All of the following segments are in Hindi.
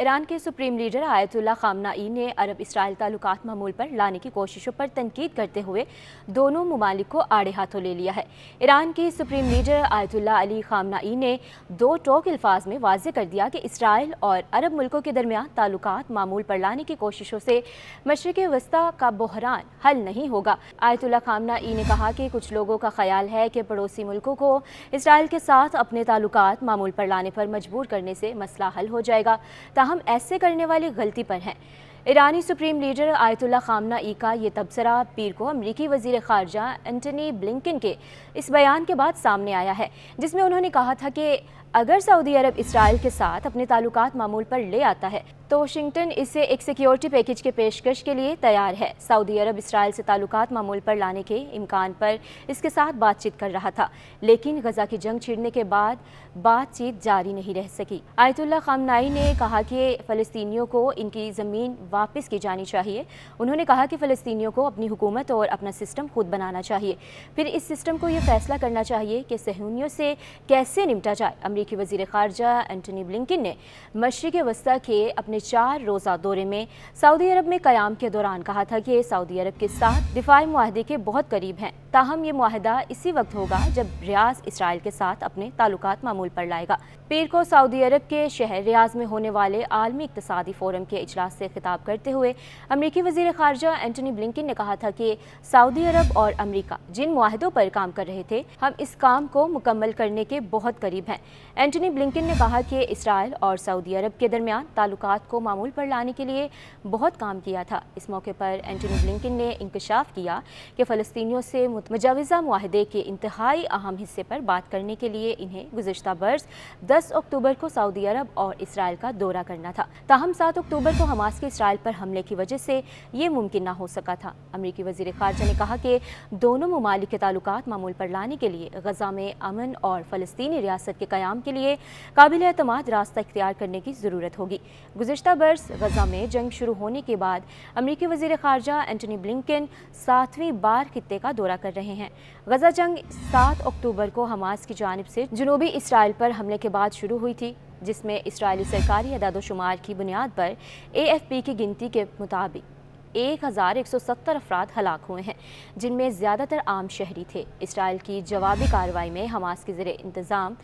ईरान के सुप्रीम लीडर आयतुल्ला खामनाई ने अरब इसराइल ताल्लुक मामूल पर लाने की कोशिशों पर तनकीद करते हुए दोनों ममालिक को आड़े हाथों ले लिया है ईरान की supreme leader Ayatollah Ali Khamenei ने दो टोक अल्फाज में वाज कर दिया कि इसराइल और अरब मुल्कों के दरमियान ताल्लुक मामूल पर लाने की कोशिशों से मशरक़ वस्ती का बहरान हल नहीं होगा आयतुल्ला खामनाई ने कहा कि कुछ लोगों का ख्याल है कि पड़ोसी मुल्कों को इसराइल के साथ अपने ताल्लुक मामूल पर लाने पर मजबूर करने से मसला हल हो जाएगा हम ऐसे करने वाली गलती पर हैं ईरानी सुप्रीम लीडर आयतुल्ला खामना ई का ये तबसरा पीर को अमरीकी वजीर खारजा एंटनी ब्लिंकिन के इस बयान के बाद सामने आया है जिसमें उन्होंने कहा था कि अगर सऊदी अरब इसराइल के साथ अपने ताल्लुक मामूल पर ले आता है तो वाशिंगटन इसे एक सिक्योरिटी पैकेज के पेशकश के लिए तैयार है सऊदी अरब इसराइल से ताल्लुक मामूल पर लाने के इम्कान पर इसके साथ बातचीत कर रहा था लेकिन गजा की जंग छिड़ने के बाद बातचीत जारी नहीं रह सकी आयतुल्ला खामनाई ने कहा कि फ़लस्तियों को इनकी ज़मीन वापस की जानी चाहिए उन्होंने कहा कि फ़लस्तियों को अपनी हुकूमत और अपना सिस्टम खुद बनाना चाहिए फिर इस सिस्टम को यह फैसला करना चाहिए कि सहूनियों से कैसे निपटा जाए अमरीकी वजीर खारजा एंटनी ब्लिंकिन ने मशरक़ वस्ती के अपने चार रोज़ा दौरे में सऊदी अरब में क़्याम के दौरान कहा था कि सऊदी अरब के साथ दिफाई माहदे के बहुत करीब हैं ताहम ये माहदा इसी वक्त होगा जब रियाज इसराइल के साथ अपने ताल्लुक मामूल पर लाएगा पीर को सऊदी अरब के शहर रियाज में होने वाले आलमी इकतदी फोरम के अजलास से खिताब करते हुए अमरीकी वजीर खारजा एंटनी ब्लिकिन ने कहा था कि सऊदी अरब और अमरीका जिन माहदों पर काम कर रहे थे हम इस काम को मुकम्मल करने के बहुत करीब हैं एंटनी ब्लिंकन ने कहा कि इसराइल और सऊदी अरब के दरमियान ताल्लुक को मामूल पर लाने के लिए बहुत काम किया था इस मौके पर एंटनी ब्लिंकन ने इंकशाफ किया कि फ़लस्तियों से मुतवज़ा माहदे के इंतहाई अहम हिस्से पर बात करने के लिए इन्हें गुजशत बर्स दस अक्टूबर को सऊदी अरब और इसराइल का दौरा करना था ताहम सात अक्टूबर को हमास के इसराइल पर हमले की वजह से ये मुमकिन ना हो सका था अमरीकी वजीर खारजा ने कहा कि दोनों ममालिक के ताल्लुक मामूल पर लाने के लिए गजा में अमन और फ़लस्तनी रियासत के क्याम के लिए काबिल अतमाद रास्ता इख्तियार करने की ज़रूरत होगी गुजशत बरस गजा में जंग शुरू होने के बाद अमरीकी वजीर खारजा एंटनी ब्लिकन सातवीं बार खत्े का दौरा कर रहे हैं गजा जंग सात अक्टूबर को हमास की जानब से जनूबी इसराइल पर हमले के बाद शुरू हुई थी जिसमें इसराइली सरकारी अदादोशुमार की बुनियाद पर ए एफ पी की गिनती के मुताबिक एक हज़ार एक सौ सत्तर अफराद हलाक हुए हैं जिनमें ज़्यादातर आम शहरी थे इसराइल की जवाबी कार्रवाई में हमास के ज़र इंतज़ाम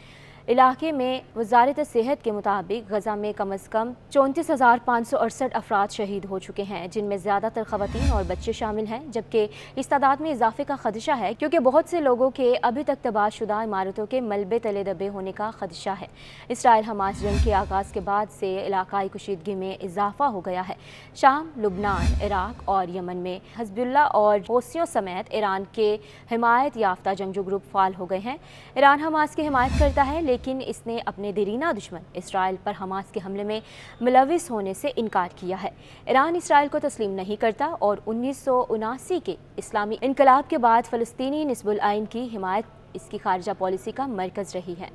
इलाके में वजारत सेहत के मुताबिक गजा में कम अज़ कम चौंतीस हज़ार पाँच सौ अड़सठ अफराद शहीद हो चुके हैं जिनमें ज़्यादातर खवतान और बच्चे शामिल हैं जबकि इस तादाद में इजाफे का खदशा है क्योंकि बहुत से लोगों के अभी तक तबाहशुदा इमारतों के मलबे तले दबे होने का खदशा है इसराइल हमास जंग के आगाज़ के बाद से इलाकई कुशीदगी में इजाफा हो गया है शाम लुबनान इराक और यमन में हजबुल्ला और होसियों समेत ईरान के हमायत याफ्ता जंगजू ग्रुप फाल हो गए हैं ईरान हमास की हमायत करता है लेकिन इसने अपने दरीना दुश्मन इसराइल पर हमास के हमले में मुलविस होने से इनकार किया है ईरान इसराइल को तस्लीम नहीं करता और उन्नीस के इस्लामी इनकलाब के बाद फ़लस्तनी नस्बुल आइन की हिमायत इसकी खारजा पॉलिसी का मरकज़ रही है